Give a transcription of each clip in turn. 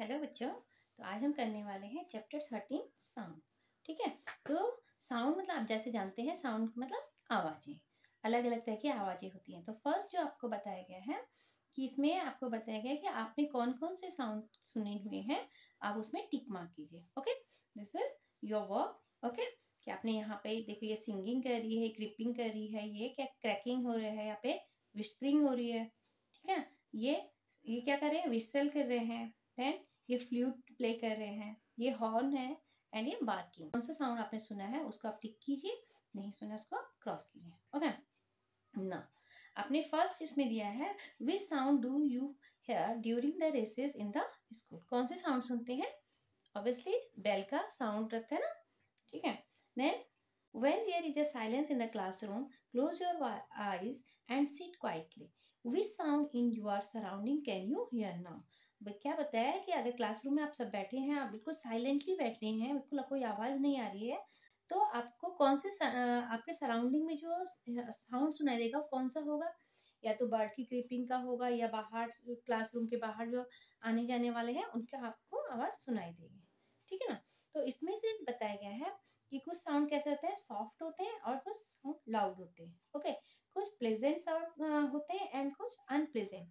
Hello बच्चों तो आज हम करने वाले हैं चैप्टर थर्टीन साउंड ठीक है तो साउंड मतलब आप जैसे जानते हैं साउंड मतलब आवाज़ें अलग अलग तरह की आवाज़ें होती हैं तो फर्स्ट जो आपको बताया गया है कि इसमें आपको बताया गया कि आपने कौन कौन से साउंड सुने हुए हैं आप उसमें टिक मार्क कीजिए okay this is your work okay कि आपने यहाँ पे देखो ये सिंगिंग कर रही है क्रिपिंग कर रही है ये क्या क्रैकिंग हो रहा है यहाँ पे विस्परिंग हो रही है ठीक है ये ये क्या कर रहे हैं विस्सल कर रहे हैं देन ये फ्लूट प्ले कर रहे हैं ये हॉर्न है एंड ये बार्किंग कौन सा साउंड आपने सुना है उसको आप टिक कीजिए नहीं सुना उसको आप क्रॉस कीजिए ओके ना आपने फर्स्ट इसमें दिया है which sound do you hear during the recess in the school कौन से साउंड सुनते हैं ऑब्वियसली बेल का साउंड रहता है ना ठीक है then when there is a silence in the classroom close your eyes and sit quietly which sound in your surrounding can you hear now क्या बताया है कि अगर क्लासरूम में आप सब बैठे हैं आप बिल्कुल साइलेंटली बैठे हैं बिल्कुल कोई आवाज़ नहीं आ रही है तो आपको कौन से आपके सराउंडिंग में जो साउंड सुनाई देगा कौन सा होगा या तो बर्ड की क्रीपिंग का होगा या बाहर क्लासरूम के बाहर जो आने जाने वाले हैं उनका आपको आवाज़ सुनाई देगी ठीक है ना तो इसमें से बताया गया है कि कुछ साउंड कैसे होते हैं सॉफ्ट होते हैं और कुछ साउंड लाउड होते हैं ओके कुछ प्लेजेंट साउंड होते हैं एंड कुछ अनप्लेजेंट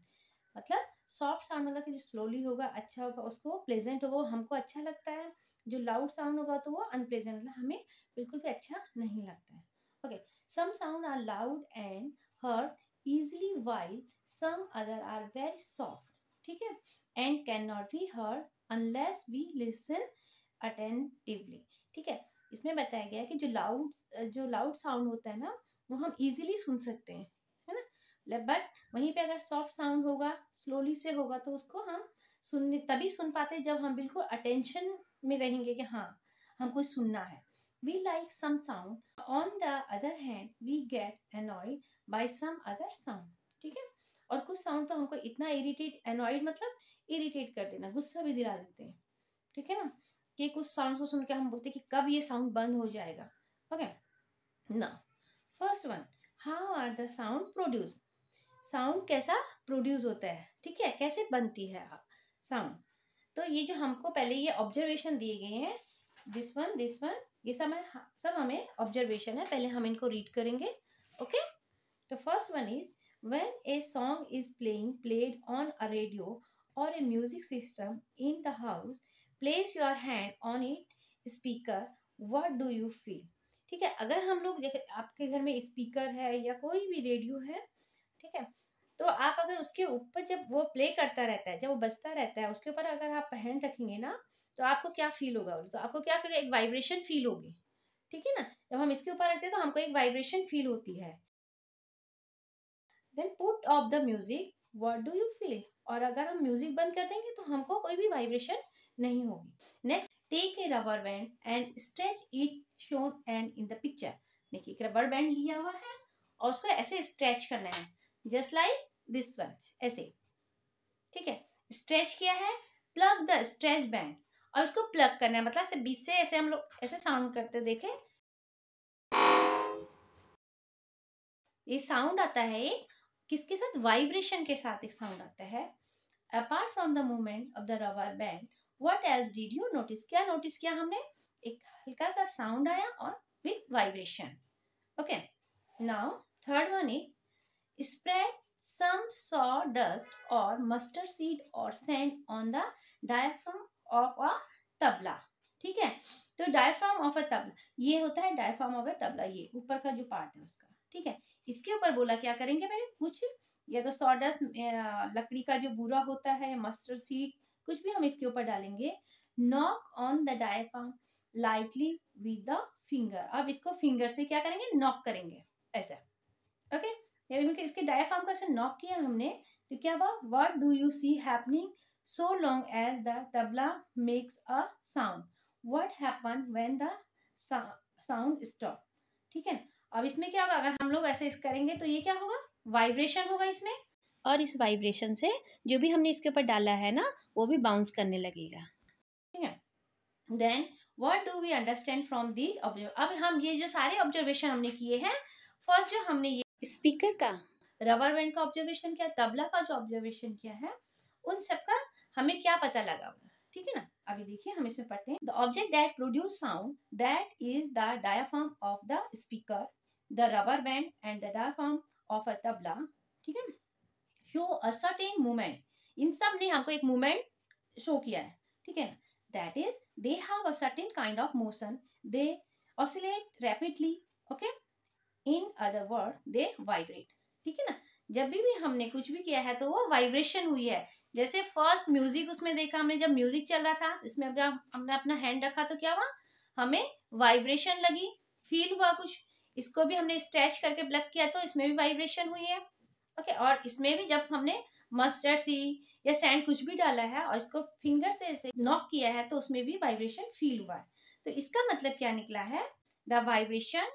मतलब सॉफ्ट साउंड मतलब कि जो स्लोली होगा अच्छा होगा उसको प्लेजेंट होगा वो हमको अच्छा लगता है जो लाउड साउंड होगा तो वो अनप्लेजेंट मतलब हमें बिल्कुल भी अच्छा नहीं लगता है okay some sound are loud and heard easily while some other are very soft ठीक है and can not be heard unless we listen attentively ठीक है इसमें बताया गया है कि जो लाउड जो लाउड साउंड होता है ना वो हम इजीली सुन सकते हैं बट वहीं पे अगर सॉफ्ट साउंड होगा स्लोली से होगा तो उसको हम सुनने तभी सुन पाते जब हम बिल्कुल अटेंशन में रहेंगे कि हाँ हम कुछ सुनना है we like some sound on the other hand we get annoyed by some other sound ठीक है और कुछ साउंड तो हमको इतना इरिटेट एनॉइड मतलब इरिटेट कर देना गुस्सा भी दिला देते हैं ठीक है ना कि कुछ साउंड को सुन के हम बोलते हैं कि कब ये साउंड बंद हो जाएगा ओके ना first one how are the sound produce sound कैसा प्रोड्यूस होता है ठीक है कैसे बनती है साउंड तो ये जो हमको पहले ये ऑब्जर्वेशन दिए गए हैं दिस वन दिस वन ये सब हाँ, सब हमें ऑब्जर्वेशन है पहले हम इनको रीड करेंगे ओके तो first one is when a song is playing played on a radio और a music system in the house place your hand on it speaker what do you feel ठीक है अगर हम लोग आपके घर में स्पीकर है या कोई भी रेडियो है ठीक है तो आप अगर उसके ऊपर जब वो प्ले करता रहता है जब वो बजता रहता है उसके ऊपर अगर आप पहन रखेंगे ना तो आपको क्या फील होगा तो आपको क्या फील एक वाइब्रेशन फील होगी ठीक है ना जब हम इसके ऊपर रखते हैं तो हमको एक वाइब्रेशन फील होती है then put off the music what do you feel और अगर हम म्यूजिक बंद कर देंगे तो हमको कोई भी वाइब्रेशन नहीं होगी next take a rubber band and stretch it shown and in the picture देखिए एक रबर बैंड लिया हुआ है और उसको ऐसे स्ट्रेच करना है जस्ट लाइक दिस वन ऐसे ठीक है स्ट्रेच किया है प्लग द स्ट्रेच बैंड और इसको प्लग करना है मतलब ऐसे बीच से ऐसे हम लोग ऐसे साउंड करते देखे ये साउंड आता है एक किसके साथ वाइब्रेशन के साथ एक साउंड आता है apart from the movement of the rubber band what else did you notice क्या नोटिस किया हमने एक हल्का सा साउंड आया और with vibration okay now third one is some saw dust और मस्टर्ड सीड और sand on the diaphragm of a tabla ठीक है तो डायफ्राम ऑफ अ तबला ये होता है डायफ्राम ऑफ अ तबला ये ऊपर का जो पार्ट है उसका ठीक है इसके ऊपर बोला क्या करेंगे भाई कुछ या तो डस्ट लकड़ी का जो बुरा होता है मस्टर्ड सीड कुछ भी हम इसके ऊपर डालेंगे knock on the diaphragm lightly with the finger अब इसको फिंगर से क्या करेंगे नॉक करेंगे ऐसा ओके okay? या इनके इसके डायफ्राम को ऐसे नॉक किया हमने तो क्या हुआ what do you see happening so long as the tabla makes a sound what happen when the sound stop ठीक है अब इसमें क्या होगा अगर हम लोग ऐसे इस करेंगे तो ये क्या होगा वाइब्रेशन होगा इसमें और इस वाइब्रेशन से जो भी हमने इसके ऊपर डाला है ना वो भी बाउंस करने लगेगा ठीक है then what do we understand from these अब हम ये जो सारे ऑब्जर्वेशन हमने किए हैं फर्स्ट जो हमने ये स्पीकर का रबर बैंड का ऑब्जर्वेशन क्या तबला का जो ऑब्जर्वेशन किया है उन सबका हमें क्या पता लगा होगा ठीक है ना अभी देखिए हम इसमें पढ़ते हैं the object that produce sound that is the diaphragm of the speaker the rubber band and the diaphragm of a tabla ठीक है show a certain movement in सब ने हमको एक मूवमेंट शो किया है ठीक है that is they have a certain kind of motion they oscillate rapidly okay in other word they vibrate ठीक है ना जब भी, भी हमने कुछ भी किया है तो वो वाइब्रेशन हुई है जैसे फर्स्ट म्यूजिक उसमें देखा हमने जब म्यूजिक चल रहा था इसमें जब हमने अपना हैंड रखा तो क्या हुआ हमें वाइब्रेशन लगी फील हुआ कुछ इसको भी हमने स्ट्रेच करके प्लग किया तो इसमें भी वाइब्रेशन हुई है ओके और इसमें भी जब हमने मस्टर्ड सी या सैंड कुछ भी डाला है और इसको फिंगर से ऐसे नॉक किया है तो उसमें भी वाइब्रेशन फील हुआ है तो इसका मतलब क्या निकला है the vibration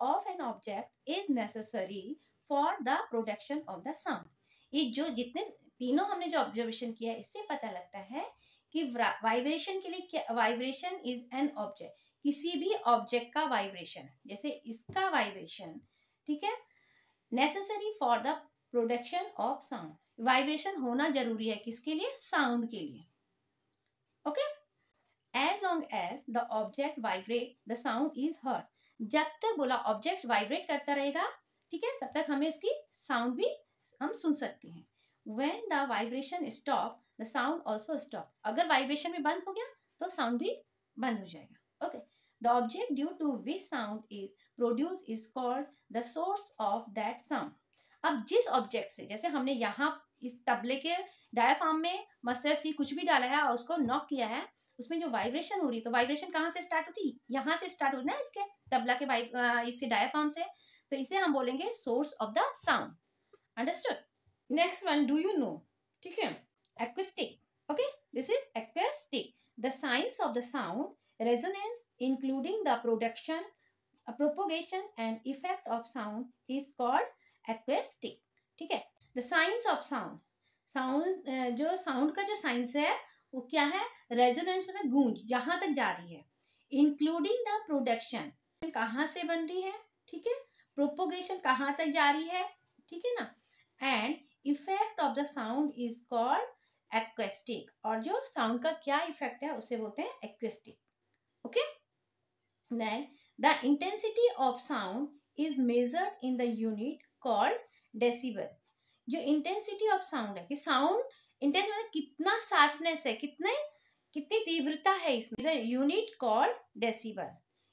of an object is need for the production of the sound ये जो जितने तीनों हमने जो ऑब्जर्वेशन किया है इससे पता लगता है कि वाइब्रेशन के लिए क्या वाइब्रेशन इज एन ऑब्जेक्ट किसी भी ऑब्जेक्ट का वाइब्रेशन जैसे इसका वाइब्रेशन ठीक है necessary for the production of sound vibration होना जरूरी है किसके लिए साउंड के लिए okay as long as the object vibrate the sound is heard जब तक बोला ऑब्जेक्ट वाइब्रेट करता रहेगा ठीक है तब तक हमें उसकी साउंड भी हम सुन सकते हैं when the vibration stop the sound also stop अगर वाइब्रेशन भी बंद हो गया तो साउंड भी बंद हो जाएगा okay the object due to which sound is produce is called the source of that sound अब जिस ऑब्जेक्ट से जैसे हमने यहाँ इस तबले के डायाफार्म में मस्टर सी कुछ भी डाला है और उसको नॉक किया है उसमें जो वाइब्रेशन हो रही तो वाइब्रेशन कहाँ से स्टार्ट होती यहाँ से स्टार्ट हो रही ना इसके तबला के इससे डायाफार्म से तो इसे हम बोलेंगे source of the sound understood next one do you know ठीक है acoustic okay this is acoustic the science of the sound resonance including the production propagation and effect of sound is called acoustic ठीक है the science of sound sound जो sound का जो science है वो क्या है रेजोनेंस मतलब गूंज जहां तक जा रही है इंक्लूडिंग द प्रोडक्शन कहाँ से बन रही है ठीक है प्रोपोगेशन कहाँ तक जा रही है ठीक है ना and effect of the sound is called acoustic और जो साउंड का क्या इफेक्ट है उसे बोलते हैं acoustic okay then the intensity of sound is measured in the unit called decibel जो इंटेंसिटी ऑफ साउंड है कि साउंड इंटेंस मतलब कितना सार्फनेस है कितने कितनी तीव्रता है इसमें यूनिट कॉल्ड डेसीबल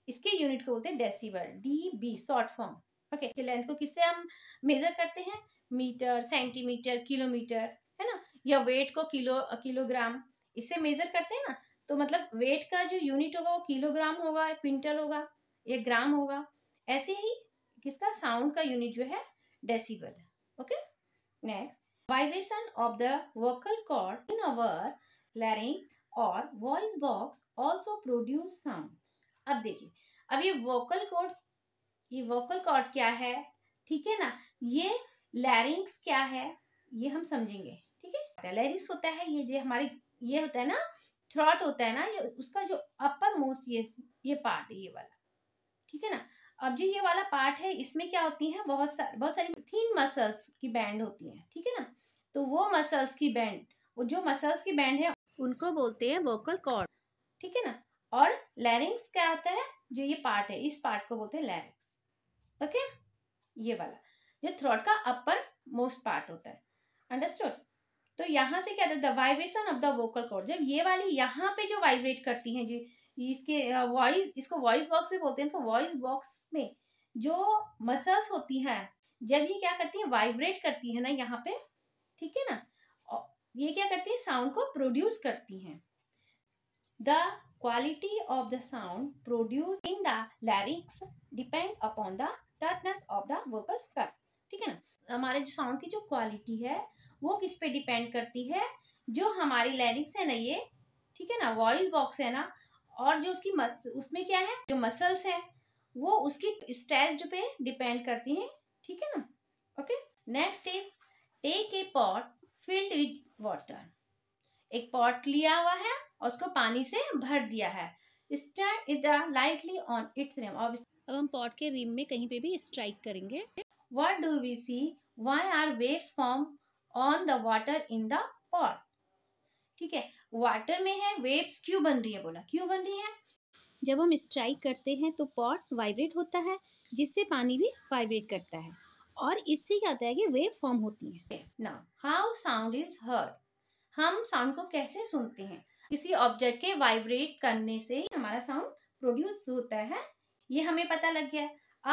इसके यूनिट को बोलते हैं decibel D B short form okay length को किससे हम मेजर करते हैं मीटर सेंटीमीटर किलोमीटर है ना या वेट को किलो किलोग्राम इससे मेजर करते हैं ना तो मतलब वेट का जो यूनिट होगा वो किलोग्राम होगा या क्विंटल होगा या ग्राम होगा ऐसे ही किसका साउंड का यूनिट जो है decibel okay okay? Next, vibration of the vocal cord in our larynx और voice box also produce sound अब देखिए अब ये वोकल कॉर्ड ये वोकल कॉर्ड क्या है ठीक है ना ये लैरिंग्स क्या है ये हम समझेंगे ठीक है लैरिंग्स होता है ये जो हमारी ये होता है ना थ्रॉट होता है ना ये उसका जो अपर मोस्ट ये ये पार्ट ये वाला ठीक है ना अब जो ये वाला पार्ट है इसमें क्या होती है बहुत सारी बहुत सारी थीन मसल्स की बैंड होती हैं ठीक है ना तो वो मसल्स की बैंड वो जो मसल्स की बैंड है उनको बोलते हैं वोकल कॉर्ड ठीक है ना और लैरिंग्स क्या होता है जो ये पार्ट है इस पार्ट को बोलते हैं लैरिंग्स ओके ये वाला जो थ्रोट का अपर मोस्ट पार्ट होता है अंडरस्टूड तो यहाँ से क्या होता है the vibration of the vocal cord जब ये वाली यहाँ पे जो वाइब्रेट करती है जी इसके वॉइस इसको वॉइस बॉक्स भी बोलते हैं तो वॉइस बॉक्स में जो मसल्स होती हैं जब ये क्या करती है वाइब्रेट करती है ना यहाँ पे ठीक है ना ये क्या करती है साउंड को प्रोड्यूस करती हैं the quality of the sound produce in the larynx depend upon the tautness of the vocal cord ठीक है ना हमारे जो साउंड की जो क्वालिटी है वो किस पे डिपेंड करती है जो हमारी लैरिक्स है ना ये ठीक है ना वॉइस बॉक्स है ना और जो उसकी मस, उसमें क्या है जो मसल्स है वो उसकी स्टेज पे डिपेंड करती हैं ठीक है ना okay next is take a pot filled with water एक पॉट लिया हुआ है और उसको पानी से भर दिया है लाइटली ऑन इट्स रिम अब हम पॉट के रिम में कहीं पे भी स्ट्राइक करेंगे what do we see why are waves form on the water in the pot ठीक है वाटर में है वेव्स क्यों बन रही है बोला क्यों बन रही है जब हम स्ट्राइक करते हैं तो पॉट वाइब्रेट होता है जिससे पानी भी वाइब्रेट करता है और इससे क्या होता है कि वेव फॉर्म होती है ना हाउ साउंड इज हर्ड हम साउंड को कैसे सुनते हैं किसी ऑब्जेक्ट के वाइब्रेट करने से हमारा साउंड प्रोड्यूस होता है ये हमें पता लग गया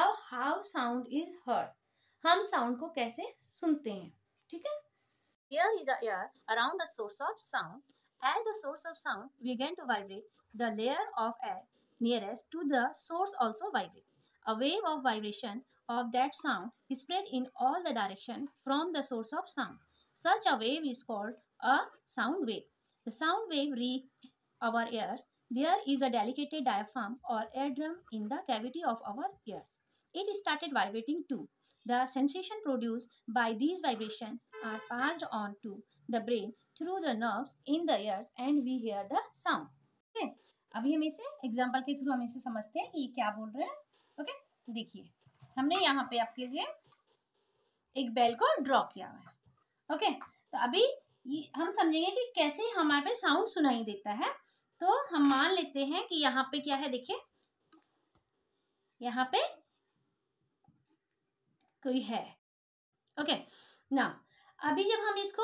अब हाउ साउंड इज हर्ड हम साउंड को कैसे सुनते हैं ठीक है is a air around a source of sound As the source of sound began to vibrate, the layer of air nearest to the source also vibrated. A wave of vibration of that sound spread in all the direction from the source of sound. Such a wave is called a sound wave. The sound wave reaches our ears. There is a delicate diaphragm or eardrum in the cavity of our ears. It started vibrating too. The sensation produced by these vibrations are passed on to the brain through the nerves in the ears and we hear the sound okay अभी हम इसे example के through हम इसे समझते हैं कि ये क्या बोल रहे हैं ओके देखिए हमने यहाँ पे आपके लिए एक बेल को ड्रॉ किया हुआ है ओके तो अभी हम समझेंगे कि कैसे हमारे पे साउंड सुनाई देता है तो हम मान लेते हैं कि यहाँ पे क्या है देखिए यहाँ पे कोई है ओके ना अभी जब हम इसको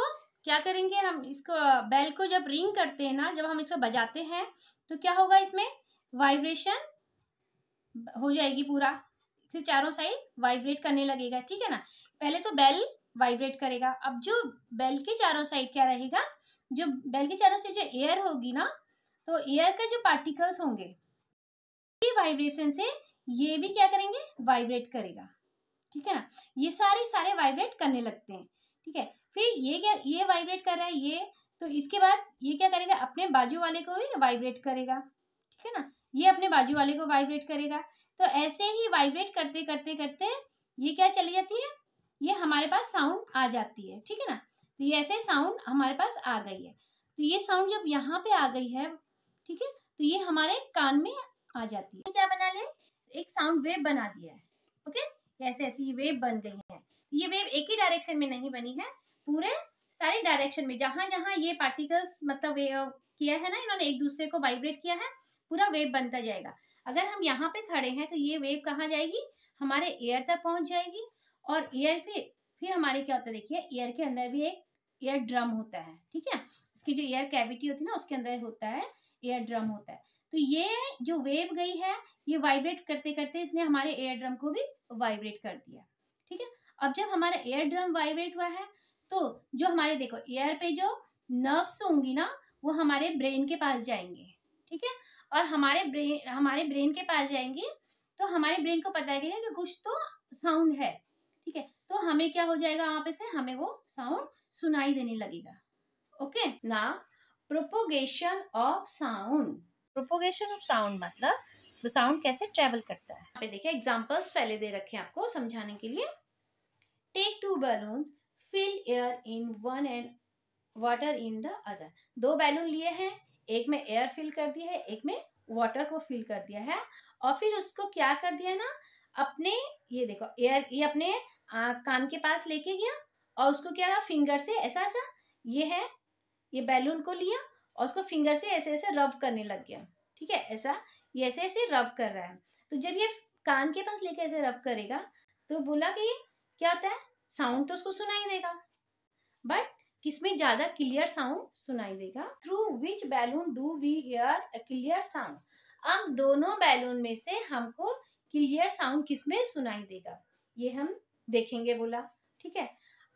क्या करेंगे हम इसको बेल को जब रिंग करते हैं ना जब हम इसको बजाते हैं तो क्या होगा इसमें वाइब्रेशन हो जाएगी पूरा इसे चारों साइड वाइब्रेट करने लगेगा ठीक है ना पहले तो बेल वाइब्रेट करेगा अब जो बेल के चारों साइड क्या रहेगा जो बेल के चारों साइड जो एयर होगी ना तो एयर का जो पार्टिकल्स होंगे वाइब्रेशन से ये भी क्या करेंगे वाइब्रेट करेगा ठीक है ना ये सारे सारे वाइब्रेट करने लगते हैं ठीक है फिर ये क्या ये वाइब्रेट कर रहा है ये तो इसके बाद ये क्या करेगा अपने बाजू वाले को भी वाइब्रेट करेगा ठीक है ना ये अपने बाजू वाले को वाइब्रेट करेगा तो ऐसे ही वाइब्रेट करते करते करते ये क्या चली जाती है ये हमारे पास साउंड आ जाती है ठीक है ना तो ये ऐसे साउंड हमारे पास आ गई है तो ये साउंड जब यहाँ पे आ गई है ठीक है तो ये हमारे कान में आ जाती है क्या बना लिया एक साउंड वेव बना दिया है ओके ऐसे ऐसी वेव बन गई है ये वेव एक ही डायरेक्शन में नहीं बनी है पूरे सारे डायरेक्शन में जहां जहां ये पार्टिकल्स मतलब किया है ना इन्होंने एक दूसरे को वाइब्रेट किया है पूरा वेव बनता जाएगा अगर हम यहाँ पे खड़े हैं तो ये वेव कहाँ जाएगी हमारे एयर तक पहुंच जाएगी और एयर पे फिर हमारे क्या होता है देखिए एयर के अंदर भी एक एयर ड्रम होता है ठीक है उसकी जो एयर कैविटी होती है ना उसके अंदर होता है एयर ड्रम होता है तो ये जो वेव गई है ये वाइब्रेट करते करते इसने हमारे एयर ड्रम को भी वाइब्रेट कर दिया ठीक है अब जब हमारा एयर ड्रम वाइब्रेट हुआ है तो जो हमारे देखो एयर पे जो नर्व्स होंगी ना वो हमारे ब्रेन के पास जाएंगे ठीक है और हमारे ब्रेन हमारे ब्रेन के पास जाएंगे तो हमारे ब्रेन को पता लगेगा कि कुछ तो साउंड है ठीक है तो हमें क्या हो जाएगा वहां पे से हमें वो साउंड सुनाई देने लगेगा ओके ना propagation of sound propagation of sound मतलब तो साउंड कैसे ट्रेवल करता है पे देखिए एग्जांपल्स पहले दे रखे हैं आपको समझाने के लिए take two balloons fill air in one and water in the other दो बैलून लिए हैं एक में एयर फिल कर दिया है एक में वाटर को फिल कर दिया है और फिर उसको क्या कर दिया ना अपने ये देखो एयर ये अपने आ, कान के पास लेके गया और उसको क्या फिंगर से ऐसा ऐसा ये है ये बैलून को लिया और उसको फिंगर से ऐसे ऐसे रब करने लग गया ठीक है ऐसा ये ऐसे ऐसे रब कर रहा है तो जब ये कान के पास लेके ऐसे रब करेगा तो बोला कि क्या होता है साउंड तो उसको सुनाई देगा बट किसमें ज्यादा क्लियर साउंड सुनाई देगा through which balloon do we hear clear sound अब दोनों बैलून में से हमको क्लियर साउंड किसमें सुनाई देगा ये हम देखेंगे बोला ठीक है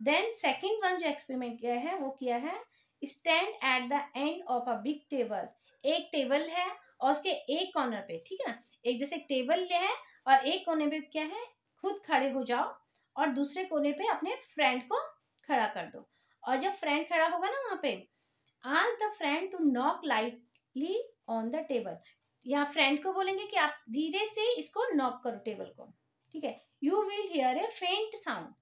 देन सेकेंड वन जो एक्सपेरिमेंट किया है वो किया है stand at the end of a big table एक टेबल है और उसके एक कॉर्नर पे ठीक है ना एक जैसे एक टेबल है और एक कोने पे क्या है खुद खड़े हो जाओ और दूसरे कोने पे अपने फ्रेंड को खड़ा कर दो और जब फ्रेंड खड़ा होगा ना वहाँ पे ask the friend to knock lightly on the table यहाँ फ्रेंड को बोलेंगे कि आप धीरे से इसको नॉक करो टेबल को ठीक है यू विल हियर ए फेंट साउंड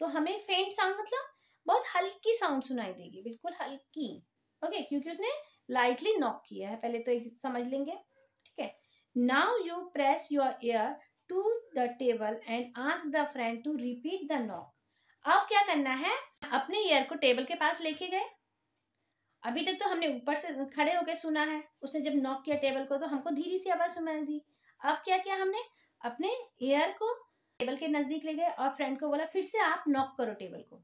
तो हमें फेंट साउंड मतलब बहुत हल्की साउंड सुनाई देगी बिल्कुल हल्की ओके क्योंकि उसने लाइटली नॉक किया है पहले तो समझ लेंगे ठीक है now you press your ear to the table and ask the friend to repeat the knock अब क्या करना है अपने ईयर को टेबल के पास लेके गए अभी तक तो हमने ऊपर से खड़े होकर सुना है उसने जब नॉक किया टेबल को तो हमको धीरे सी आवाज़ सुनाई दी अब क्या किया हमने अपने ईयर को टेबल के नज़दीक ले गए और फ्रेंड को बोला फिर से आप नॉक करो टेबल को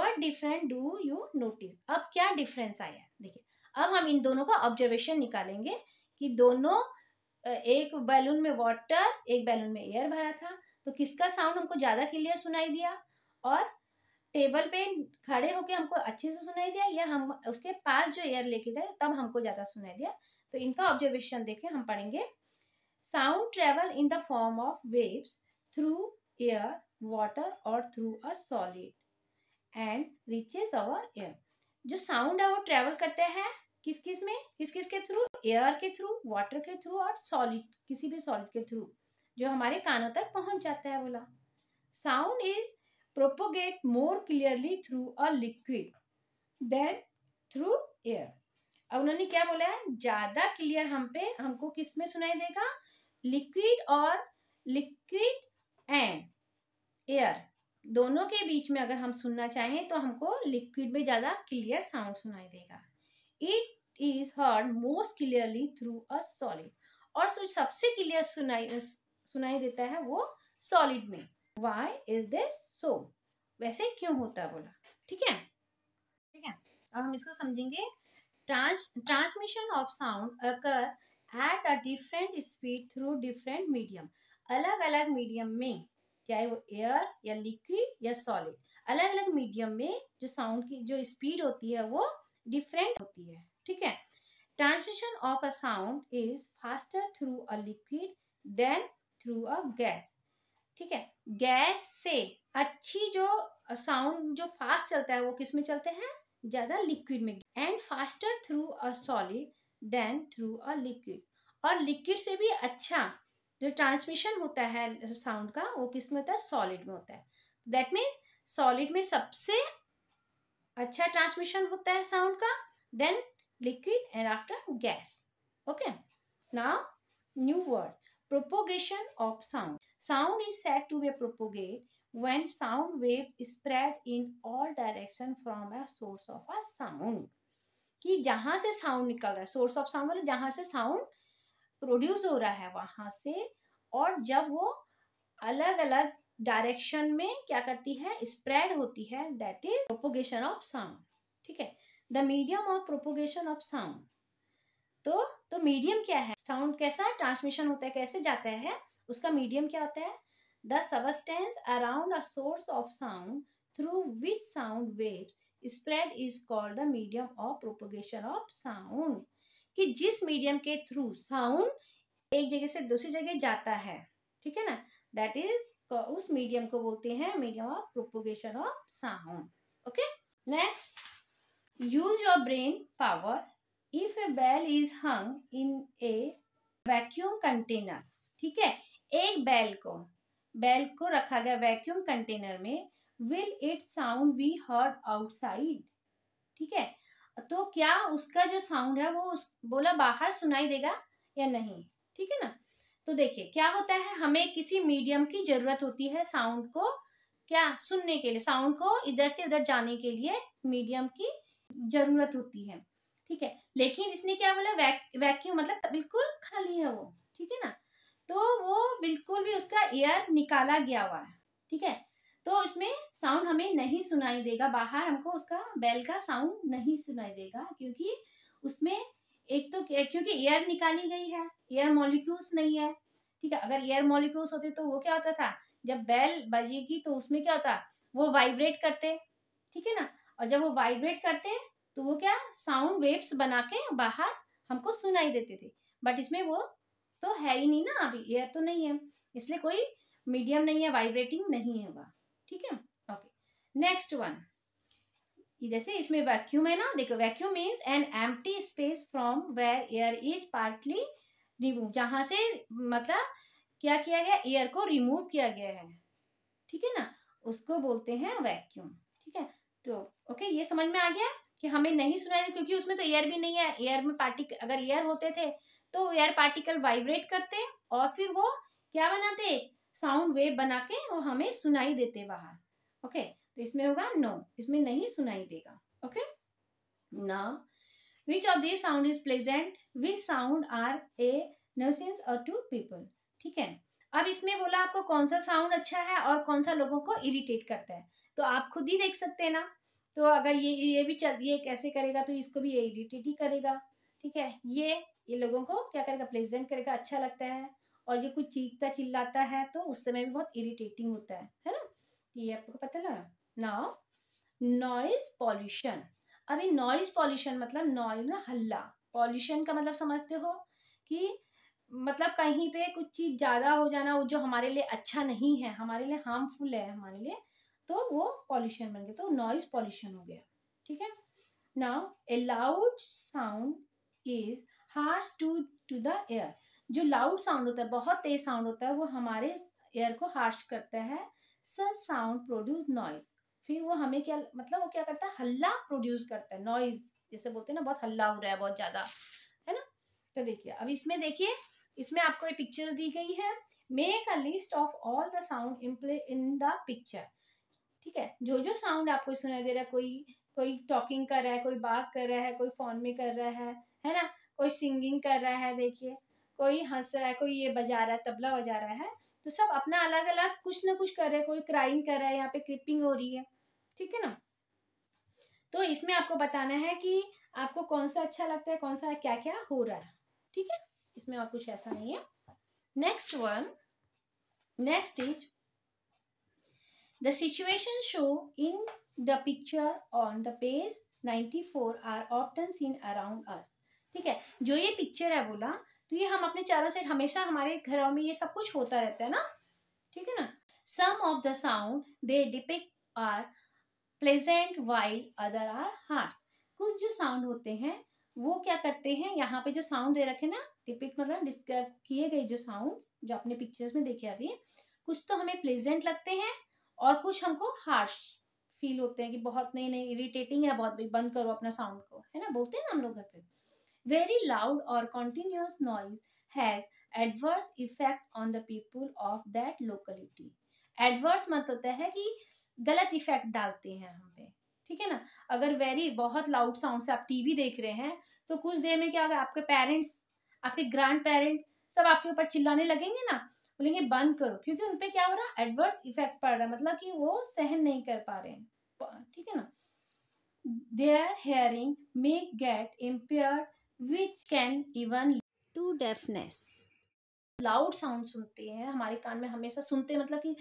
what different do you notice अब क्या डिफरेंस आया देखिए अब हम इन दोनों का ऑब्जर्वेशन निकालेंगे कि दोनों एक बैलून में वाटर एक बैलून में एयर भरा था तो किसका साउंड हमको ज़्यादा क्लियर सुनाई दिया और टेबल पे खड़े होके हमको अच्छे से सुनाई दिया या हम उसके पास जो एयर लेके गए तब हमको ज़्यादा सुनाई दिया तो इनका ऑब्जर्वेशन देखे हम पढ़ेंगे sound travel in the form of waves through air water और through a solid and reaches our ear जो साउंड है वो ट्रेवल करते हैं किस किस में किस किस के थ्रू एयर के थ्रू वाटर के थ्रू और सॉलिड किसी भी सॉलिड के थ्रू जो हमारे कानों तक पहुंच जाता है बोला sound is propagate more clearly through a liquid than through air अब उन्होंने क्या बोला है ज़्यादा क्लियर हम पे हमको किस में सुनाई देगा लिक्विड और लिक्विड एंड एयर दोनों के बीच में अगर हम सुनना चाहें तो हमको लिक्विड में ज़्यादा क्लियर साउंड सुनाई देगा it is heard most clearly through a solid और सो सबसे क्लियर सुनाई सुनाई देता है वो सॉलिड में वाई इज दिस सो वैसे क्यों होता है बोला ठीक है ठीक है अब हम इसको समझेंगे trans transmission of sound occur at a different speed through different medium अलग अलग मीडियम में चाहे वो एयर या लिक्विड या सॉलिड अलग अलग मीडियम में जो साउंड की जो स्पीड होती है वो डिफरेंट होती है ठीक है transmission of a sound is faster through a liquid than through a gas ठीक है गैस से अच्छी जो साउंड जो फास्ट चलता है वो किस में चलते हैं ज़्यादा लिक्विड में and faster through a solid than through a liquid और लिक्विड से भी अच्छा जो ट्रांसमिशन होता है साउंड का वो किस में होता है सॉलिड में होता है दैट मीन्स सॉलिड में सबसे अच्छा ट्रांसमिशन होता है साउंड का then liquid and after gas. Okay. Now, new word. Propagation of sound. Sound is said to be propagate when sound wave is spread in all direction from a source of a sound. ki jahan se sound nikal raha hai source of sound मतलब jahan se sound produce ho raha hai wahan se aur jab wo alag alag direction में क्या करती है spread होती है that is propagation of sound ठीक है the medium of propagation of sound तो तो मीडियम क्या है साउंड कैसा ट्रांसमिशन होता है कैसे जाता है उसका मीडियम क्या होता है the substance around a source of sound through which sound waves spread is called the medium of propagation of sound कि जिस मीडियम के थ्रू साउंड एक जगह से दूसरी जगह जाता है ठीक है ना दैट इज उस मीडियम को बोलते हैं medium of propagation of sound okay next Use your brain power if a bell is hung in a vacuum container. ठीक है एक बैल को बैल को रखा गया वैक्यूम कंटेनर में will it sound we heard outside ठीक है तो क्या उसका जो साउंड है वो उस बोला बाहर सुनाई देगा या नहीं ठीक है ना तो देखिए क्या होता है हमें किसी मीडियम की जरूरत होती है साउंड को क्या सुनने के लिए साउंड को इधर से उधर जाने के लिए मीडियम की जरूरत होती है ठीक है लेकिन इसने क्या बोला वैक्यूम मतलब बिल्कुल खाली है वो ठीक है ना तो वो बिल्कुल भी उसका एयर निकाला गया हुआ है ठीक है तो इसमें साउंड हमें नहीं सुनाई देगा बाहर हमको उसका बेल का साउंड नहीं सुनाई देगा क्योंकि उसमें एक तो क्योंकि एयर निकाली गई है एयर मॉलिक्यूल्स नहीं है ठीक है अगर एयर मॉलिक्यूल्स होते तो वो क्या होता था जब बेल बजेगी तो उसमें क्या होता वो वाइब्रेट करते ठीक है ना और जब वो वाइब्रेट करते हैं तो वो क्या साउंड वेव्स बना के बाहर हमको सुनाई देते थे बट इसमें वो तो है ही नहीं ना अभी एयर तो नहीं है इसलिए कोई मीडियम नहीं है वाइब्रेटिंग नहीं है वह ठीक है ओके नेक्स्ट वन जैसे इसमें वैक्यूम है ना देखो vacuum means an empty space from where air is partly remove जहां से मतलब क्या किया गया एयर को रिमूव किया गया है ठीक है ना उसको बोलते हैं वैक्यूम तो ओके ये समझ में आ गया कि हमें नहीं सुनाई दे क्योंकि उसमें तो एयर भी नहीं है एयर में पार्टिकल अगर एयर होते थे तो एयर पार्टिकल वाइब्रेट करते और फिर वो क्या बनाते साउंड वेव बना के वो हमें सुनाई देते बाहर ओके तो इसमें होगा नो इसमें नहीं सुनाई देगा ओके ना which of this sound is pleasant which sound are a nuisance और टू पीपल ठीक है अब इसमें बोला आपको कौन सा साउंड अच्छा है और कौन सा लोगों को इरिटेट करता है तो आप खुद ही देख सकते हैं ना तो अगर ये ये भी चल ये कैसे करेगा तो इसको भी इरिटेट ही करेगा ठीक है ये ये लोगों को क्या करेगा प्लेजेंट करेगा अच्छा लगता है और ये कुछ चीखता चिल्लाता है तो उस समय भी बहुत इरिटेटिंग होता है है ना ये आपको पता लगा नाउ नॉइज पॉल्यूशन अभी नॉइज पॉल्यूशन मतलब नॉइज ना हल्ला पॉल्यूशन का मतलब समझते हो कि मतलब कहीं पे कुछ चीज़ ज़्यादा हो जाना वो जो हमारे लिए अच्छा नहीं है हमारे लिए हार्मफुल है हमारे लिए तो वो पॉल्यूशन बन गया तो नॉइज पॉल्यूशन हो गया ठीक है now a loud sound is harsh to to the air जो लाउड साउंड होता है बहुत तेज साउंड होता है वो हमारे एयर को हार्श करता है सच साउंड प्रोड्यूस नॉइज फिर वो हमें क्या मतलब वो क्या करता है हल्ला प्रोड्यूस करता है नॉइज जैसे बोलते हैं ना बहुत हल्ला हो रहा है बहुत ज़्यादा है ना तो देखिए अब इसमें देखिए इसमें आपको ये पिक्चर्स दी गई है make a list of all the sound imply in the picture ठीक है जो जो साउंड आपको सुनाई दे रहा है कोई कोई टॉकिंग कर रहा है कोई बात कर रहा है कोई फोन में कर रहा है है ना कोई सिंगिंग कर रहा है देखिए कोई हंस रहा है कोई ये बजा रहा है तबला बजा रहा है तो सब अपना अलग अलग कुछ ना कुछ कर रहे हैं कोई क्राइम कर रहा है यहाँ पे क्रिपिंग हो रही है ठीक है ना तो इसमें आपको बताना है कि आपको कौन सा अच्छा लगता है कौन सा क्या क्या हो रहा है ठीक है इसमें और कुछ ऐसा नहीं है next one next is The situation show in the picture on the page 94 are often seen around us. ठीक है जो ये पिक्चर है बोला तो ये हम अपने चारों साइड हमेशा हमारे घरों में ये सब कुछ होता रहता है ना ठीक है ना some of the sound they depict are pleasant while other are harsh कुछ जो साउंड होते हैं वो क्या करते हैं यहाँ पे जो साउंड दे रखे ना डिपिक मतलब डिस्क्राइब किए गए जो साउंड जो आपने पिक्चर्स में देखे अभी कुछ तो हमें प्लेजेंट लगते हैं और कुछ हमको हार्श फील होते हैं कि बहुत नहीं नहीं इरिटेटिंग है बहुत भी बंद करो अपना साउंड को है ना बोलते हैं ना हम लोग घर पे वेरी लाउड और continuous noise has adverse effect on the people of that locality adverse मत होता है कि गलत इफेक्ट डालते हैं हम पे ठीक है ना अगर वेरी बहुत लाउड साउंड से आप टीवी देख रहे हैं तो कुछ देर में क्या होगा आपके पेरेंट्स आपके ग्रैंड पेरेंट सब आपके ऊपर चिल्लाने लगेंगे ना बोलेंगे बंद करो क्योंकि उनपे क्या हो रहा है एडवर्स इफेक्ट पड़ रहा है मतलब कि वो सहन नहीं कर पा रहे हैं ठीक है ना their hearing may get impair which can even to deafness loud sound सुनते हैं हमारे कान में हमेशा सुनते मतलब कि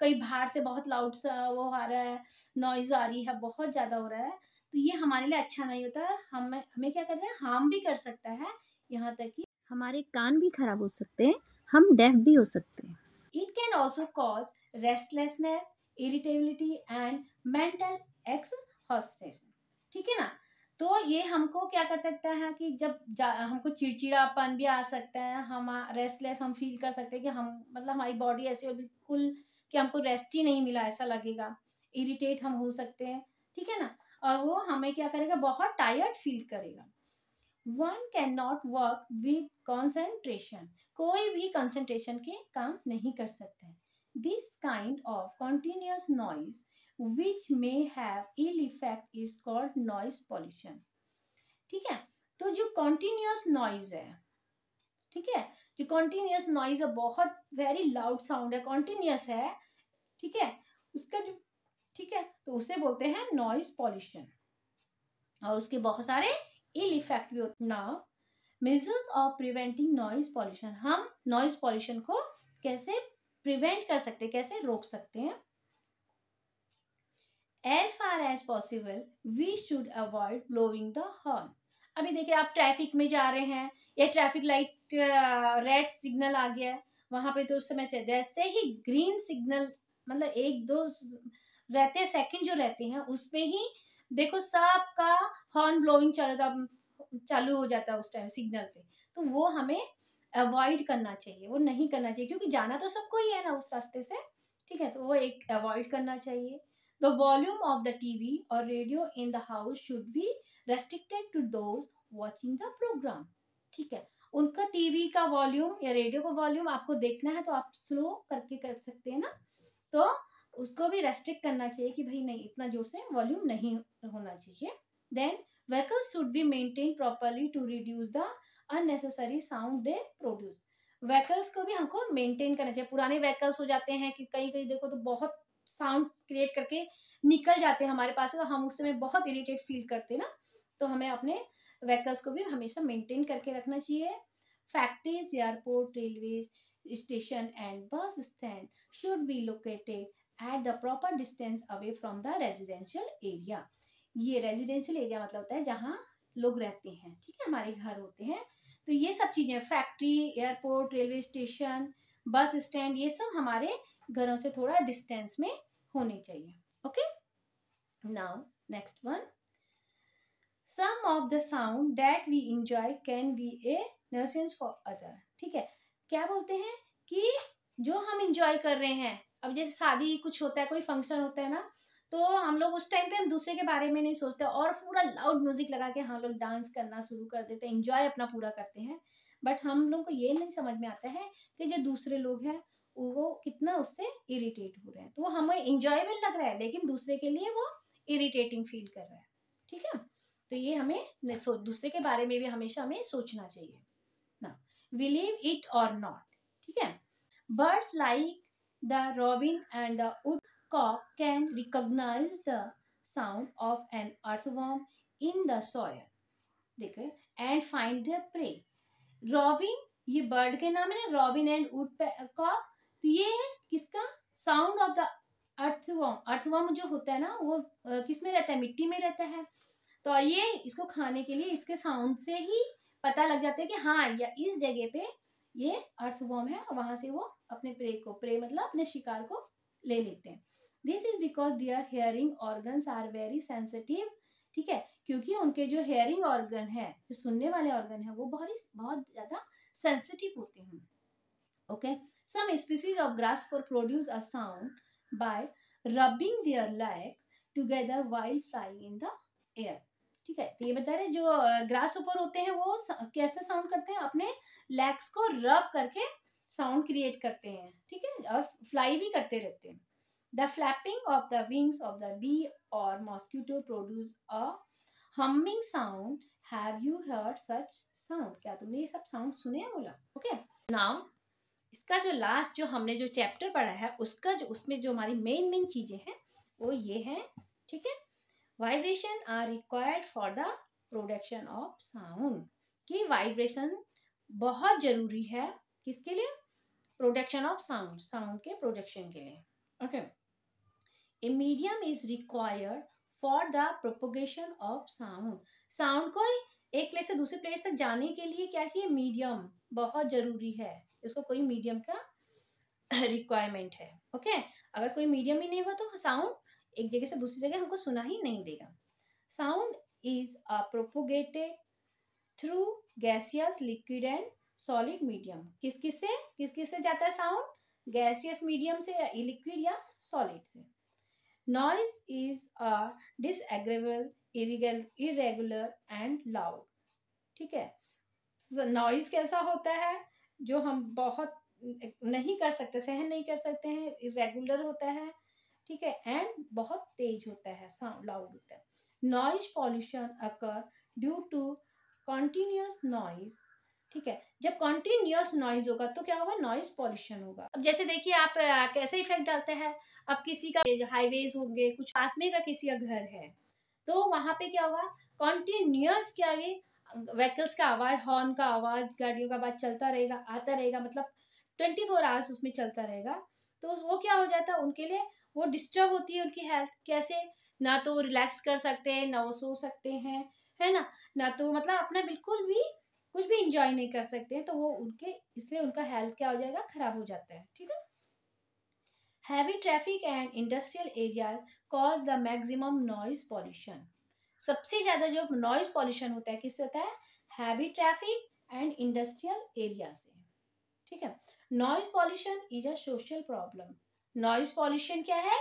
कई बाहर से बहुत लाउड सा वो आ रहा है नॉइज आ रही है बहुत ज़्यादा हो रहा है तो ये हमारे लिए अच्छा नहीं होता हमें हमें क्या रहे हैं हार्म भी कर सकता है यहाँ तक कि हमारे कान भी खराब हो सकते हैं हम डेफ भी हो सकते हैं it can also cause restlessness irritability and mental ex ठीक है ना तो ये हमको क्या कर सकता है कि जब हमको चिड़चिड़ापन भी आ सकता है हम रेस्टलेस हम फील कर सकते हैं कि हम मतलब हमारी बॉडी ऐसी बिल्कुल कि हमको रेस्ट ही नहीं मिला ऐसा लगेगा इरिटेट हम हो सकते हैं ठीक है ना और वो हमें क्या करेगा बहुत टायर्ड फील करेगा one can not work with concentration कोई भी कंसंट्रेशन के काम नहीं कर सकते this kind of continuous noise which may have ill effect is called noise pollution ठीक है तो जो कॉन्टिन्यूस नॉइज है ठीक है जो कॉन्टिन्यूस नॉइज है बहुत वेरी लाउड साउंड है कॉन्टिन्यूस है ठीक है उसका जो ठीक है तो उसे बोलते हैं नॉइज पॉल्यूशन और उसके बहुत सारे ill इफेक्ट भी होता ना measures of preventing noise pollution हम नॉइज पॉल्यूशन को कैसे प्रिवेंट कर सकते कैसे रोक सकते हैं as far as possible we should avoid blowing the horn अभी देखिए आप ट्रैफिक में जा रहे हैं या ट्रैफिक लाइट रेड सिग्नल आ गया है वहां पे तो उस समय चाहिए जैसे ही ग्रीन सिग्नल मतलब एक दो रहते सेकंड जो रहते हैं उस पर ही देखो सबका हॉर्न ब्लोइंग चालू हो जाता है उस टाइम सिग्नल पे तो वो हमें अवॉइड करना चाहिए वो नहीं करना चाहिए क्योंकि जाना तो सबको ही है ना उस रास्ते से ठीक है तो वो एक अवॉइड करना चाहिए the volume of the TV और radio in the house should be restricted to दो वॉचिंग द प्रोग्राम ठीक है उनका टीवी का वॉल्यूम या रेडियो का वॉल्यूम आपको देखना है तो आप स्लो करके कर सकते हैं ना तो उसको भी रेस्ट्रिक्ट करना चाहिए कि भाई नहीं इतना जोर से वॉल्यूम नहीं होना चाहिए then vehicles should be maintain properly to reduce the unnecessary sound they produce vehicles को भी हमको मेंटेन करना चाहिए पुराने व्हीकल्स हो जाते हैं कि कहीं कहीं देखो तो बहुत साउंड क्रिएट करके निकल जाते हैं हमारे पास तो हम उस समय बहुत इरिटेट फील करते हैं ना तो हमें अपने व्हीकल्स को भी हमेशा मेंटेन करके रखना चाहिए factories airport railway station and bus stand should be located at the proper distance away from the residential area ये रेजिडेंशियल एरिया मतलब होता है जहाँ लोग रहते हैं ठीक है हमारे घर होते हैं तो ये सब चीज़ें factory airport railway station bus stand ये सब हमारे घरों से थोड़ा डिस्टेंस में होने चाहिए okay now next one some of the sound that we enjoy can be a nuisance for other ठीक है क्या बोलते हैं कि जो हम इंजॉय कर रहे हैं अब जैसे शादी कुछ होता है कोई फंक्शन होता है ना तो हम लोग उस टाइम पे हम दूसरे के बारे में नहीं सोचते और पूरा लाउड म्यूजिक लगा के हम लोग डांस करना शुरू कर देते हैं इंजॉय अपना पूरा करते हैं बट हम लोग को ये नहीं समझ में आता है कि जो दूसरे लोग हैं वो कितना उससे इरिटेट हो रहे हैं तो वो हमें इंजॉयबल लग रहा है लेकिन दूसरे के लिए वो इरिटेटिंग फील कर रहा है ठीक है तो ये हमें दूसरे के बारे में भी हमेशा हमें सोचना चाहिए ना बिलीव इट और नॉट ठीक है birds like The robin and the woodcock can recognize the sound of an earthworm in the soil. देखो and find their prey. Robin ये बर्ड के नाम है ना रॉबिन एंड वुडकॉक तो ये है किसका sound of the earthworm earthworm जो होता है ना वो किस में रहता है मिट्टी में रहता है तो ये इसको खाने के लिए इसके साउंड से ही पता लग जाता है कि हाँ या इस जगह पे ये अर्थ वॉर्म है और वहां से वो अपने प्रे को प्रे मतलब अपने शिकार को ले लेते हैं this is because their hearing organ are very sensitive ठीक है क्योंकि उनके जो हेयरिंग ऑर्गन है जो सुनने वाले ऑर्गन है वो बहुत ही बहुत ज़्यादा सेंसिटिव होते हैं okay some species of grass for produce a sound by rubbing their like together wild flying in the air ठीक है तो ये बता रहे जो ग्रास ऊपर होते हैं वो कैसे साउंड करते हैं अपने लेग्स को रब करके साउंड क्रिएट करते हैं ठीक है और फ्लाई भी करते रहते हैं the flapping of the wings of the bee और mosquito produce a humming sound have you heard such sound क्या तुमने ये सब साउंड सुने हैं बोला ओके okay. नाउ इसका जो लास्ट जो हमने जो चैप्टर पढ़ा है उसका जो उसमें जो हमारी मेन मेन चीज़ें हैं वो ये हैं ठीक है vibration are required for the production of sound कि वाइब्रेशन बहुत ज़रूरी है किसके लिए प्रोडक्शन ऑफ साउंड साउंड के प्रोडक्शन के लिए okay a medium is required for the propagation of sound sound को एक प्लेस से दूसरे प्लेस तक जाने के लिए क्या चाहिए मीडियम बहुत ज़रूरी है उसको कोई मीडियम का रिक्वायरमेंट है ओके okay? अगर कोई मीडियम ही नहीं होगा तो साउंड एक जगह से दूसरी जगह हमको सुना ही नहीं देगा sound is propagated through gaseous liquid and solid medium किस किस से किस किस से जाता है साउंड गैसियस मीडियम से लिक्विड या सॉलिड से noise is a disagreeable irregular and loud ठीक है नॉइज कैसा होता है जो हम बहुत नहीं कर सकते सहन नहीं कर सकते हैं इरेगुलर होता है ठीक है एंड बहुत तेज होता है साउंड लाउड होता है noise pollution occur due to continuous noise ठीक है जब कॉन्टीन्यूस नॉइज होगा तो क्या होगा नॉइज पॉल्यूशन होगा अब जैसे देखिए आप कैसे इफेक्ट डालते हैं अब किसी का हाईवेज होंगे कुछ पास में का किसी का घर है तो वहां पे क्या होगा कॉन्टीन्यूस क्या ये व्हीकल्स का आवाज़ हॉर्न का आवाज़ गाड़ियों का आवाज़ चलता रहेगा आता रहेगा मतलब ट्वेंटी फोर आवर्स उसमें चलता रहेगा तो वो क्या हो जाता है उनके लिए वो डिस्टर्ब होती है उनकी हेल्थ कैसे ना तो रिलैक्स कर सकते हैं ना वो सो सकते हैं है ना ना तो मतलब अपना बिल्कुल भी कुछ भी इंजॉय नहीं कर सकते हैं तो वो उनके इसलिए उनका हेल्थ क्या हो जाएगा खराब हो जाता है ठीक है heavy traffic and industrial areas cause the maximum noise pollution सबसे ज़्यादा जो नॉइज पॉल्यूशन होता है किससे होता है heavy traffic and industrial area से ठीक है noise pollution is a social problem noise pollution क्या है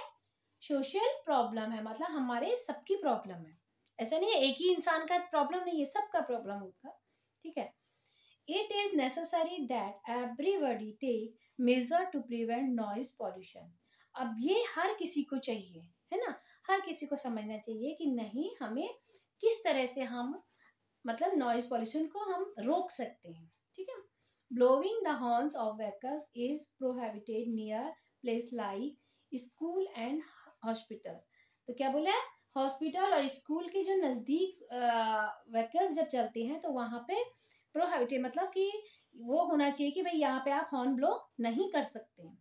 सोशल प्रॉब्लम है मतलब हमारे सबकी प्रॉब्लम है ऐसा नहीं है एक ही इंसान का प्रॉब्लम नहीं है सबका प्रॉब्लम होगा ठीक है it is necessary that everybody take measure to prevent noise pollution अब ये हर किसी को चाहिए है ना हर किसी को समझना चाहिए कि नहीं हमें किस तरह से हम मतलब नॉइज पॉल्यूशन को हम रोक सकते हैं ठीक है blowing the horns of vehicles is prohibited near place like school and hospital तो क्या बोले हॉस्पिटल और स्कूल के जो नज़दीक व्हीकल्स जब चलते हैं तो वहाँ पे प्रोहबिटेड मतलब कि वो होना चाहिए कि भाई यहाँ पे आप हॉर्न ब्लो नहीं कर सकते हैं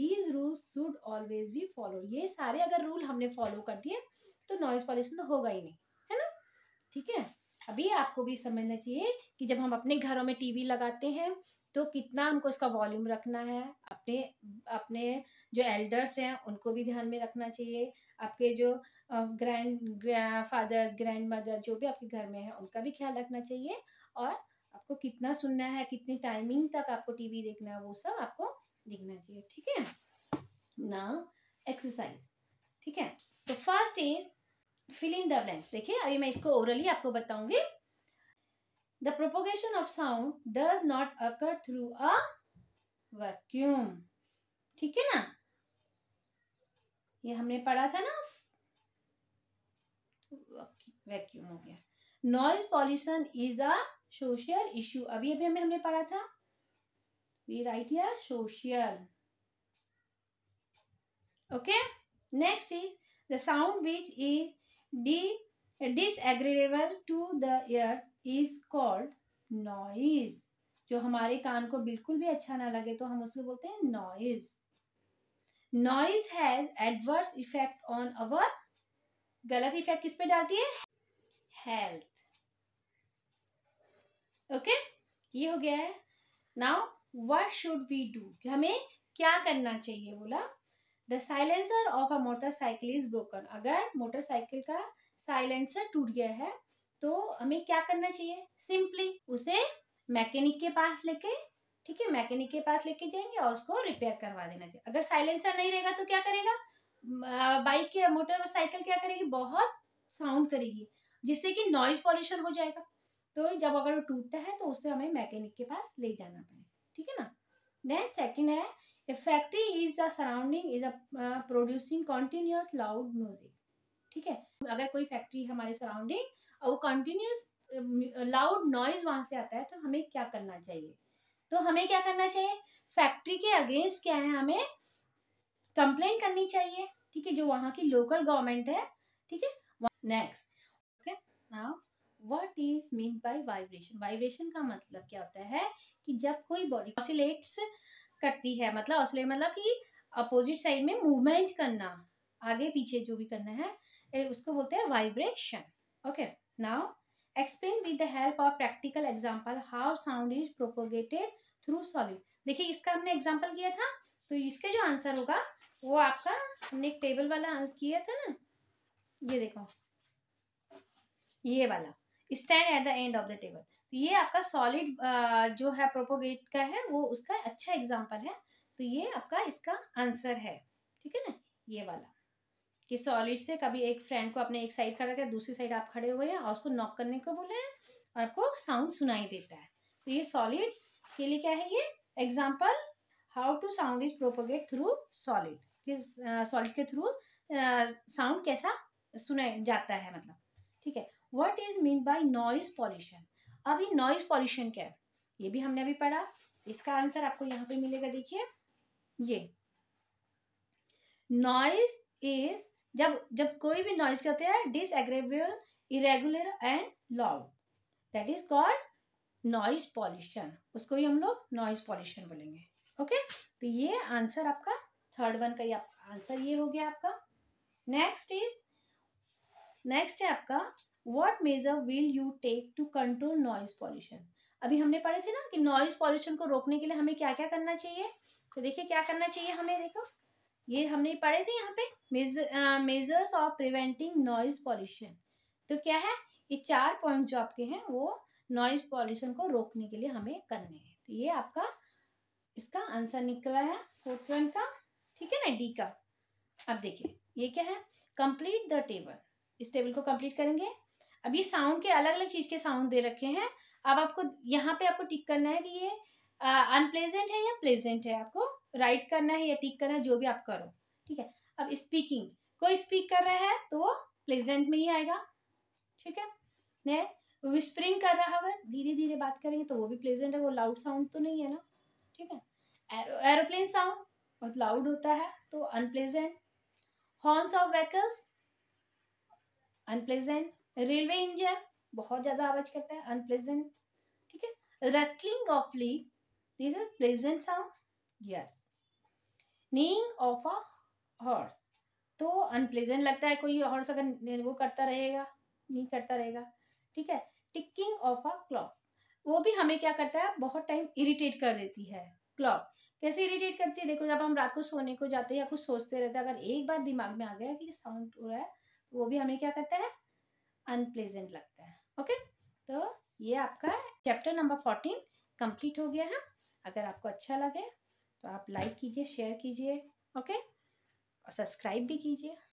these rules should always be follow ये सारे अगर रूल हमने फॉलो कर दिए तो नॉइज पॉल्यूशन तो होगा ही नहीं है ना ठीक है अभी आपको भी समझना चाहिए कि जब हम अपने घरों में टीवी लगाते हैं तो कितना हमको इसका वॉल्यूम रखना है अपने अपने जो एल्डर्स हैं उनको भी ध्यान में रखना चाहिए आपके जो ग्रैंड फादर्स ग्रैंड मदर जो भी आपके घर में है उनका भी ख्याल रखना चाहिए और आपको कितना सुनना है कितनी टाइमिंग तक आपको टीवी देखना है वो सब आपको देखना चाहिए ठीक है ना एक्सरसाइज ठीक है तो first is filling the blanks देखिए अभी मैं इसको ओरली आपको बताऊंगी The propagation of sound does not occur through a vacuum. ठीक है ना ये हमने पढ़ा था ना वैक्यूम हो गया noise pollution is a social issue अभी अभी हमें हमने पढ़ा था वी राइट या social okay next is the sound which is the disagreeable to the ears is called noise जो हमारे कान को बिल्कुल भी अच्छा ना लगे तो हम उसको बोलते हैं noise noise has adverse effect on our गलत इफेक्ट किस पे डालती है हेल्थ ओके okay? ये हो गया है now what should we do हमें क्या करना चाहिए बोला the silencer of a motorcycle is broken अगर मोटरसाइकिल का साइलेंसर टूट गया है तो हमें क्या करना चाहिए सिंपली उसे मैकेनिक के पास लेके ठीक है मैकेनिक के पास लेके जाएंगे और उसको रिपेयर करवा देना चाहिए अगर साइलेंसर नहीं रहेगा तो क्या करेगा बाइक या साइकिल क्या करेगी बहुत साउंड करेगी जिससे कि नॉइज पॉल्यूशन हो जाएगा तो जब अगर वो टूटता है तो उसे हमें मैकेनिक के पास ले जाना पड़ेगा ठीक है ना देन सेकेंड है factory is the surrounding is a producing continuous loud music ठीक है अगर कोई फैक्ट्री हमारे सराउंडिंग वो कंटिन्यूस लाउड नॉइज वहां से आता है तो हमें क्या करना चाहिए तो हमें क्या करना चाहिए फैक्ट्री के अगेंस्ट क्या है हमें कंप्लेन करनी चाहिए ठीक है जो वहां की लोकल गवर्नमेंट है ठीक है next okay now what is mean by vibration vibration का मतलब क्या होता है कि जब कोई बॉडी ऑसिलेट्स करती है मतलब ऑसिलेट मतलब कि अपोजिट साइड में मूवमेंट करना आगे पीछे जो भी करना है उसको बोलते हैं vibration okay now explain with the help of practical example how sound is propagated through solid देखिए इसका हमने एग्जांपल किया था तो इसके जो आंसर होगा वो आपका हमने टेबल वाला किया था ना ये देखो ये वाला stand at the end of the table तो ये आपका सॉलिड जो है प्रोपोगेट का है वो उसका अच्छा एग्जाम्पल है तो ये आपका इसका आंसर है ठीक है ना ये वाला कि सॉलिड से कभी एक फ्रेंड को अपने एक साइड खड़ा कर दूसरी साइड आप खड़े हुए हैं और उसको नॉक करने को बोले हैं और आपको साउंड सुनाई देता है तो ये सॉलिड के लिए क्या है ये example how to sound is propagate through solid कि सॉलिड के थ्रू साउंड कैसा सुना जाता है मतलब ठीक है what is mean by noise pollution अब ये नॉइज पॉल्यूशन क्या है ये भी हमने अभी पढ़ा तो इसका आंसर आपको यहाँ पे मिलेगा देखिए ये नॉइज इज जब जब कोई भी नॉइज क्या होता है disagreeable irregular and loud that is called noise pollution उसको ही हम लोग नॉइज पॉल्यूशन बोलेंगे ओके तो ये आंसर आपका थर्ड वन का ये आंसर ये हो गया आपका नेक्स्ट इज नेक्स्ट है आपका what measure will you take to control noise pollution अभी हमने पढ़े थे ना कि नॉइज पॉल्यूशन को रोकने के लिए हमें क्या क्या करना चाहिए तो देखिए क्या करना चाहिए हमें देखो ये हमने पढ़े थे यहाँ पे measures of preventing noise pollution तो क्या है ये चार पॉइंट जो आपके हैं वो नॉइज पॉल्यूशन को रोकने के लिए हमें करने हैं तो ये आपका इसका आंसर निकला है फोर्थ वन का ठीक है ना डी का अब देखिए ये क्या है कंप्लीट द टेबल इस टेबल को कंप्लीट करेंगे अब ये साउंड के अलग अलग चीज़ के साउंड दे रखे हैं अब आपको यहाँ पे आपको टिक करना है कि ये अनप्लेजेंट uh, है या प्लेजेंट है आपको राइट करना है या टिक करना है जो भी आप करो ठीक है अब स्पीकिंग कोई स्पीक कर रहा है तो वो प्लेजेंट में ही आएगा ठीक है ने विस्परिंग कर रहा होगा धीरे धीरे बात करेंगे तो वो भी प्लेजेंट है वो लाउड साउंड तो नहीं है ना ठीक है एरोप्लेन साउंड बहुत लाउड होता है तो unpleasant horns of vehicles unpleasant railway engine बहुत ज़्यादा आवाज़ करता है अनप्लेजेंट ठीक है rustling of leave this is pleasant sound yes neighing of a horse तो अनप्लेजेंट लगता है कोई हॉर्स अगर वो करता रहेगा नहीं करता रहेगा ठीक है टिकिंग ऑफ अ क्लॉक वो भी हमें क्या करता है बहुत टाइम इरिटेट कर देती है क्लॉक कैसे इरिटेट करती है देखो जब हम रात को सोने को जाते हैं या कुछ सोचते रहते हैं अगर एक बार दिमाग में आ गया कि साउंड हो रहा है तो वो भी हमें क्या करता है अनप्लेजेंट लगता है ओके तो ये आपका चैप्टर नंबर फोर्टीन कंप्लीट हो गया है अगर आपको अच्छा लगे तो आप लाइक कीजिए शेयर कीजिए ओके और सब्सक्राइब भी कीजिए